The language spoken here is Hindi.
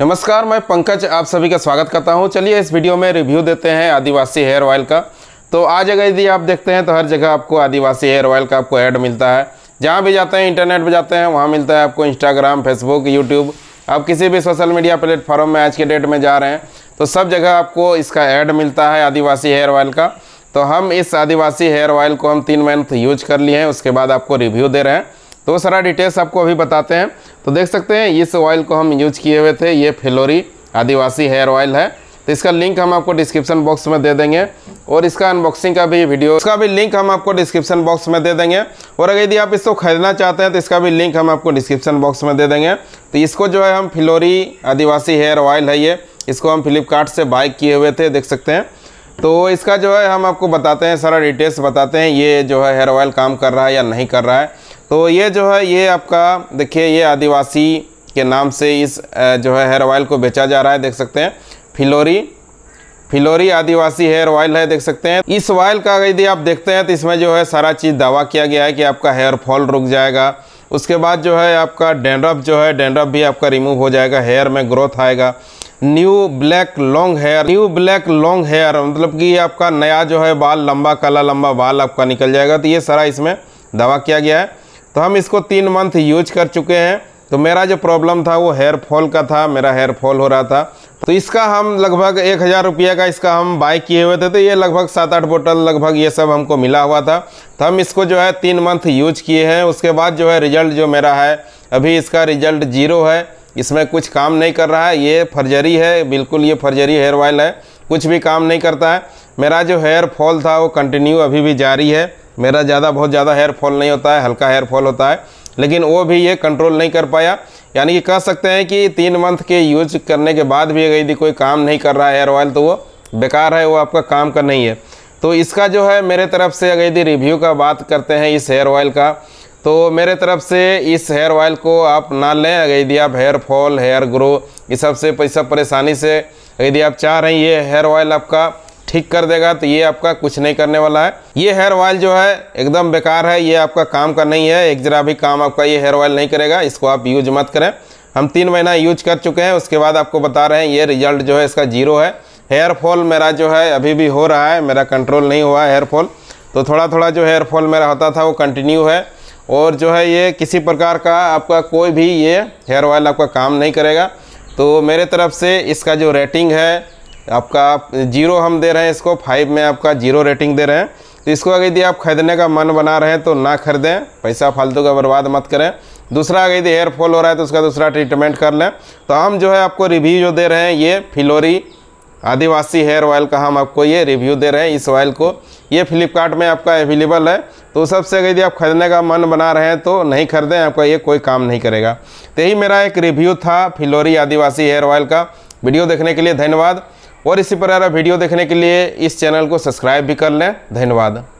नमस्कार मैं पंकज आप सभी का स्वागत करता हूं चलिए इस वीडियो में रिव्यू देते हैं आदिवासी हेयर ऑयल का तो आज अगर यदि आप देखते हैं तो हर जगह आपको आदिवासी हेयर ऑयल का आपको ऐड मिलता है जहां भी जाते हैं इंटरनेट पर जाते हैं वहां मिलता है आपको इंस्टाग्राम फेसबुक यूट्यूब आप किसी भी सोशल मीडिया प्लेटफॉर्म में आज के डेट में जा रहे हैं तो सब जगह आपको इसका ऐड मिलता है आदिवासी हेयर ऑयल का तो हम इस आदिवासी हेयर ऑयल को हम तीन मंथ यूज कर लिए हैं उसके बाद आपको रिव्यू दे रहे हैं तो वो सारा डिटेल्स आपको अभी बताते हैं तो देख सकते हैं इस ऑयल को हम यूज किए हुए थे ये फिलोरी आदिवासी हेयर ऑयल है तो इसका लिंक हम आपको डिस्क्रिप्शन बॉक्स में दे देंगे और इसका अनबॉक्सिंग का भी वीडियो इसका भी लिंक हम आपको डिस्क्रिप्शन बॉक्स में दे देंगे और अगर यदि आप इसको खरीदना चाहते हैं तो इसका भी लिंक हम आपको डिस्क्रिप्शन बॉक्स में दे देंगे तो इसको जो है हम फिलोरी आदिवासी हेयर ऑयल है ये इसको हम फ्लिपकार्ट से बाय किए हुए थे देख सकते हैं तो इसका जो है हम आपको बताते हैं सारा डिटेल्स बताते हैं ये जो है हेयर ऑयल काम कर रहा है या नहीं कर रहा है तो ये जो है ये आपका देखिए ये आदिवासी के नाम से इस जो है हेयर ऑयल को बेचा जा रहा है देख सकते हैं फिलोरी फिलोरी आदिवासी हेयर ऑयल है देख सकते हैं इस ऑयल का यदि आप देखते हैं तो इसमें जो है सारा चीज़ दावा किया गया है कि आपका हेयर फॉल रुक जाएगा उसके बाद जो है आपका डेंड्रफ जो है डेंड्रफ भी आपका रिमूव हो जाएगा हेयर में ग्रोथ आएगा new black long hair new black long hair मतलब कि आपका नया जो है बाल लंबा काला लंबा बाल आपका निकल जाएगा तो ये सारा इसमें दावा किया गया है तो हम इसको तीन मंथ यूज कर चुके हैं तो मेरा जो प्रॉब्लम था वो हेयर फॉल का था मेरा हेयर फॉल हो रहा था तो इसका हम लगभग एक हज़ार रुपये का इसका हम बाय किए हुए थे तो ये लगभग सात आठ बोतल लगभग ये सब हमको मिला हुआ था तो हम इसको जो है तीन मंथ यूज किए हैं उसके बाद जो है रिजल्ट जो मेरा है अभी इसका रिजल्ट जीरो है इसमें कुछ काम नहीं कर रहा है ये फर्जरी है बिल्कुल ये फर्जरी हेयर ऑयल है कुछ भी काम नहीं करता है मेरा जो हेयर फॉल था वो कंटिन्यू अभी भी जारी है मेरा ज़्यादा बहुत ज़्यादा हेयर फॉल नहीं होता है हल्का हेयर फॉल होता है लेकिन वो भी ये कंट्रोल नहीं कर पाया यानी कि कह सकते हैं कि तीन मंथ के यूज करने के बाद भी अगर यदि कोई काम नहीं कर रहा है हेयर ऑयल तो वो बेकार है वो आपका काम का नहीं है तो इसका जो है मेरे तरफ से अगर यदि रिव्यू का बात करते हैं इस हेयर ऑयल का तो मेरे तरफ से इस हेयर ऑयल को आप ना लें अगर यदि आप हेयर फॉल हेयर ग्रो इस सब से सब परेशानी से यदि आप चाह रहे हैं ये हेयर ऑयल आपका ठीक कर देगा तो ये आपका कुछ नहीं करने वाला है ये हेयर ऑयल जो है एकदम बेकार है ये आपका काम का नहीं है एक जरा भी काम आपका ये हेयर ऑयल नहीं करेगा इसको आप यूज मत करें हम तीन महीना यूज कर चुके हैं उसके बाद आपको बता रहे हैं ये रिजल्ट जो है इसका जीरो है हेयर फॉल मेरा जो है अभी भी हो रहा है मेरा कंट्रोल नहीं हुआ हेयर फॉल तो थोड़ा थोड़ा जो हेयर फॉल मेरा होता था वो कंटिन्यू है और जो है ये किसी प्रकार का आपका कोई भी ये हेयर ऑयल आपका काम नहीं करेगा तो मेरे तरफ से इसका जो रेटिंग है आपका जीरो हम दे रहे हैं इसको फाइव में आपका जीरो रेटिंग दे रहे हैं तो इसको यदि आप खरीदने का मन बना रहे हैं तो ना खरीदें पैसा फालतू का बर्बाद मत करें दूसरा अगर यदि हेयर फॉल हो रहा है तो उसका दूसरा ट्रीटमेंट कर लें तो हम जो है आपको रिव्यू जो दे रहे हैं ये फिलोरी आदिवासी हेयर ऑयल का हम आपको ये रिव्यू दे रहे हैं इस ऑयल को ये फ्लिपकार्ट में आपका अवेलेबल है तो सबसे यदि आप ख़रीदने का मन बना रहे हैं तो नहीं खरीदें आपका ये कोई काम नहीं करेगा तो यही मेरा एक रिव्यू था फिलोरी आदिवासी हेयर ऑयल का वीडियो देखने के लिए धन्यवाद और इसी प्रकार वीडियो देखने के लिए इस चैनल को सब्सक्राइब भी कर लें धन्यवाद